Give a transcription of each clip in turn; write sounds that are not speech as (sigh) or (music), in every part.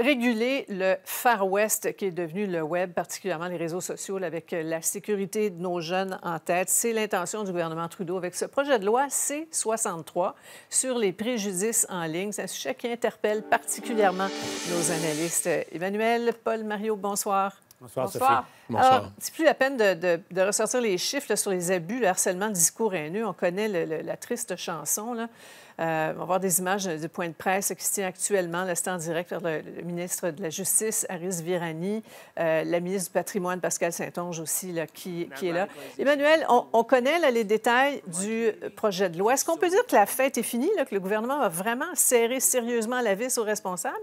réguler le Far West qui est devenu le web, particulièrement les réseaux sociaux, avec euh, la sécurité de nos jeunes en tête. C'est l'intention du gouvernement Trudeau avec ce projet de loi C-63 sur les préjudices en ligne. C'est un sujet qui interpelle particulièrement nos analystes. Emmanuel, Paul, Mario, bonsoir. Bonsoir, Bonsoir. Sophie. c'est plus la peine de, ressortir les chiffres sur les abus, le harcèlement, le discours haineux. On connaît la triste chanson. Euh, on va voir des images du point de presse qui se tient actuellement. Là, c'est en direct vers le, ministre de la Justice, Aris Virani, euh, la ministre du Patrimoine, Pascal Saint-Onge aussi, qui, est là. Emmanuel, on, connaît les détails du projet de loi. Est-ce qu'on peut dire que la fête est finie, que le gouvernement va vraiment serrer sérieusement la vis aux responsables?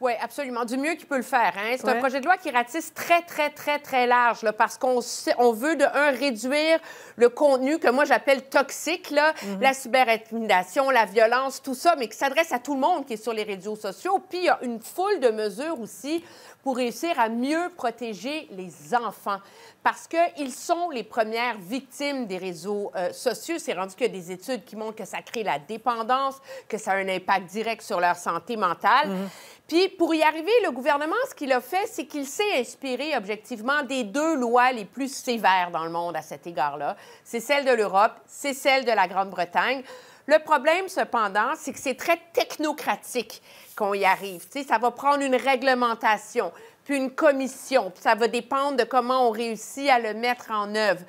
Oui, absolument. Du mieux qu'il peut le faire. Hein. C'est un projet de loi qui ratisse très, très, très, très large, parce qu'on on veut, de un, réduire le contenu que moi j'appelle toxique, mhm. la cyberintimidation, la violence, tout ça, mais qui s'adresse à tout le monde qui est sur les réseaux sociaux. Puis il y a une foule de mesures aussi pour réussir à mieux protéger les enfants, parce qu'ils sont les premières victimes des réseaux euh, sociaux. C'est rendu qu'il y a des études qui montrent que ça crée la dépendance, que ça a un impact direct sur leur santé mentale. Mhm. Puis pour y arriver, le gouvernement, ce qu'il a fait, c'est qu'il s'est inspiré objectivement des deux lois les plus sévères dans le monde à cet égard-là. C'est celle de l'Europe, c'est celle de la Grande-Bretagne. Le problème, cependant, c'est que c'est très technocratique qu'on y arrive. ça va prendre une réglementation, puis une commission, puis ça va dépendre de comment on réussit à le mettre en œuvre.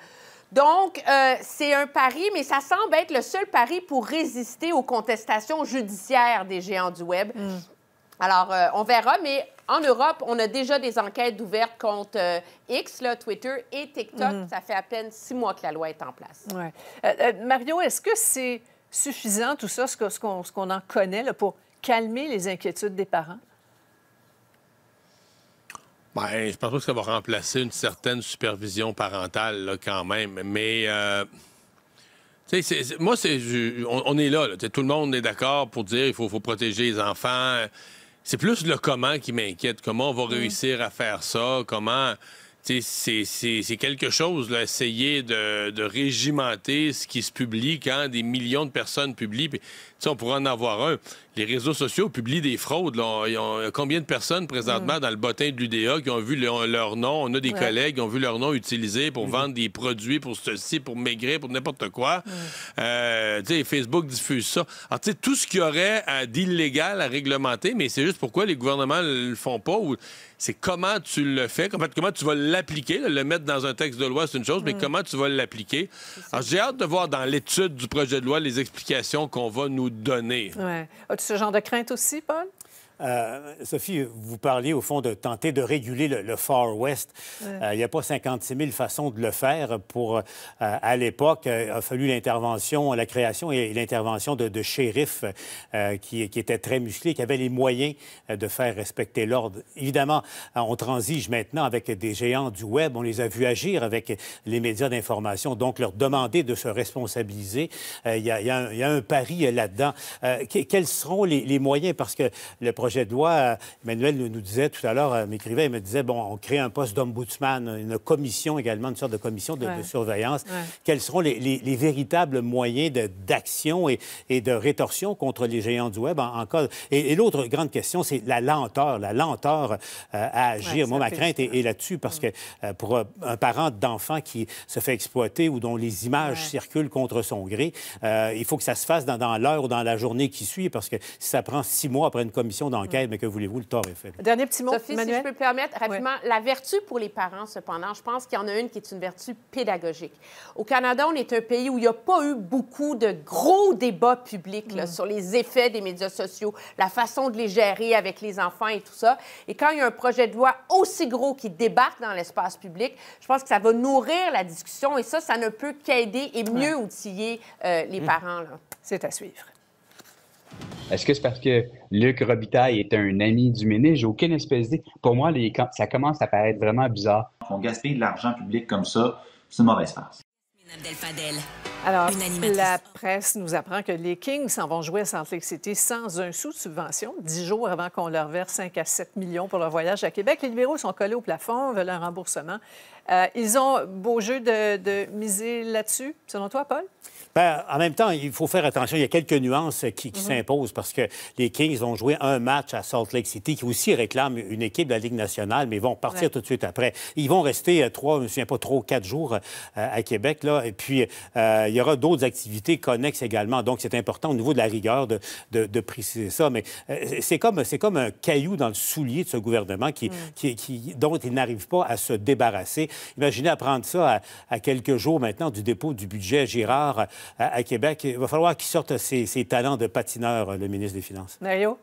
Donc, euh, c'est un pari, mais ça semble être le seul pari pour résister aux contestations judiciaires des géants du Web. Mm. Alors, euh, on verra, mais en Europe, on a déjà des enquêtes ouvertes contre euh, X, Twitter et TikTok. Mhm. Ça fait à peine six mois que la loi est en place. Euh, Mario, est-ce que c'est suffisant tout ça, ce qu'on en connaît, pour calmer les inquiétudes des parents? Bien, je pense pas que ça va remplacer une certaine supervision parentale quand même, mais euh, c moi, on, est là, Tout le monde est d'accord pour dire qu'il faut, faut protéger les enfants. C'est plus le comment qui m'inquiète. Comment on va mm. réussir à faire ça? Comment. C'est quelque chose, là, essayer de, de, régimenter ce qui se publie quand des millions de personnes publient on pourrait en avoir un. Les réseaux sociaux publient des fraudes. Là. Ils ont, combien de personnes présentement mm. dans le bottin de l'UDA qui ont vu leur nom? On a des collègues qui ont vu leur nom utilisé pour mm-hmm. vendre des produits, pour ceci, pour maigrir, pour n'importe quoi. Mm. Euh, Facebook diffuse ça. Alors, tout ce qu'il y aurait d'illégal à réglementer, mais c'est juste pourquoi les gouvernements ne le font pas c'est comment tu le fais, comment, comment tu vas l'appliquer. Le mettre dans un texte de loi, c'est une chose, mais mm. comment tu vas l'appliquer. j'ai hâte de voir dans l'étude du projet de loi les explications qu'on va nous donner. As-tu ce genre de crainte aussi, Paul? Euh, Sophie, vous parliez au fond de tenter de réguler le, Far West. Euh, il n'y a pas 56 000 façons de le faire. Pour, euh, à l'époque, a fallu l'intervention, la création et l'intervention de, shérifs qui, qui, étaient très musclés, qui avaient les moyens de faire respecter l'ordre. Évidemment, on transige maintenant avec des géants du Web. On les a vus agir avec les médias d'information, donc leur demander de se responsabiliser. Il y, a un pari là-dedans. quels seront les, moyens? Parce que le projet de loi, euh, Emmanuel nous disait tout à l'heure, euh, m'écrivait, il me disait, bon, on crée un poste d'ombudsman, une commission également, une sorte de commission de, surveillance. Quels seront les, véritables moyens d'action et, de rétorsion contre les géants du Web en, Et, l'autre grande question, c'est la lenteur, la lenteur euh, à agir. Moi, ma crainte est, là-dessus parce mm. que pour un parent d'enfant qui se fait exploiter ou dont les images circulent contre son gré, il faut que ça se fasse dans, l'heure ou dans la journée qui suit parce que si ça prend six mois après une commission dans mais que voulez-vous, le tort est fait. Dernier petit mot, Sophie, si je peux permettre rapidement, la vertu pour les parents, cependant, je pense qu'il y en a une qui est une vertu pédagogique. Au Canada, on est un pays où il n'y a pas eu beaucoup de gros débats publics mm. sur les effets des médias sociaux, la façon de les gérer avec les enfants et tout ça. Et quand il y a un projet de loi aussi gros qui débarque dans l'espace public, je pense que ça va nourrir la discussion et ça, ça ne peut qu'aider et mieux outiller euh, les mm. parents. C'est à suivre. Est-ce que c'est parce que Luc Robitaille est un ami du ménage? Aucune espèce d'idée. Pour moi, les, ça commence à paraître vraiment bizarre. On gaspille de l'argent public comme ça, c'est mauvaise face. Alors, la presse nous apprend que les Kings s'en vont jouer à Salt sans un sou de subvention, dix jours avant qu'on leur verse 5 à 7 millions pour leur voyage à Québec. Les libéraux sont collés au plafond, veulent un remboursement. Euh, ils ont beau jeu de, miser là-dessus, selon toi, Paul? Ben, en même temps, il faut faire attention. Il y a quelques nuances euh, qui, mhm. s'imposent parce que les Kings ont joué un match à Salt Lake City qui aussi réclame une équipe de la Ligue nationale, mais vont partir tout de suite après. Ils vont rester euh, trois, je ne me souviens pas trop, quatre jours à Québec. Là. Et puis, il y aura d'autres activités connexes également. Donc, c'est important au niveau de la rigueur de, préciser ça. Mais c'est comme, comme un caillou dans le soulier de ce gouvernement qui, mm. qui, dont il n'arrivent pas à se débarrasser. Imaginez apprendre ça à, quelques jours maintenant du dépôt du budget Girard à, Québec. Il va falloir qu'il sorte ses, talents de patineur, euh, le ministre des Finances. Mario?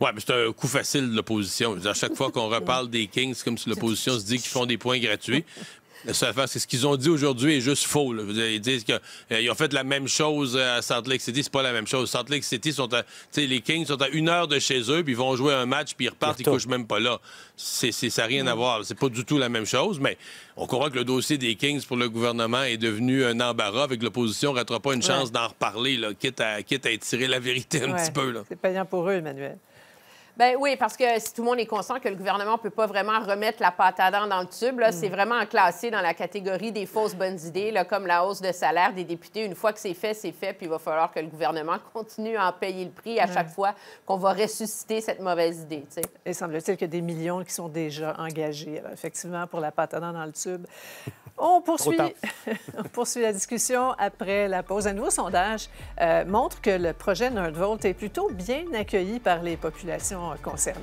Oui, mais c'est un coup facile, de l'opposition. À chaque fois qu'on reparle des Kings, c'est comme si l'opposition se dit qu'ils font des points gratuits c'est ce qu'ils ont dit aujourd'hui est juste faux. Ils disent qu'ils euh, ont fait la même chose euh, à Salt Lake City. C'est pas la même chose. Salt Lake City, sont à, les Kings sont à une heure de chez eux, puis ils vont jouer un match, puis ils repartent, ils couchent même pas là. C'est, ça n'a rien à mm. voir. C'est pas du tout la même chose, mais on croit que le dossier des Kings pour le gouvernement est devenu un embarras avec l'opposition. On n'aura pas une chance d'en reparler, quitte, à, étirer la vérité un petit peu. Là. C'est payant pour eux, Emmanuel. Ben oui, parce que si tout le monde est conscient que le gouvernement ne peut pas vraiment remettre la pâte dans le tube, c'est mm. vraiment classé dans la catégorie des fausses bonnes idées, là, comme la hausse de salaire des députés. Une fois que c'est fait, c'est fait, puis il va falloir que le gouvernement (laughs) continue à en payer le prix à mm. chaque fois qu'on va ressusciter cette mauvaise idée. Il semble-t-il qu'il des millions qui sont déjà engagés, effectivement, pour la pâte dans le tube. (laughs) On poursuit, la discussion après la pause. Un nouveau sondage euh, montre que le projet Nerdvolt est plutôt bien accueilli par les populations concernées.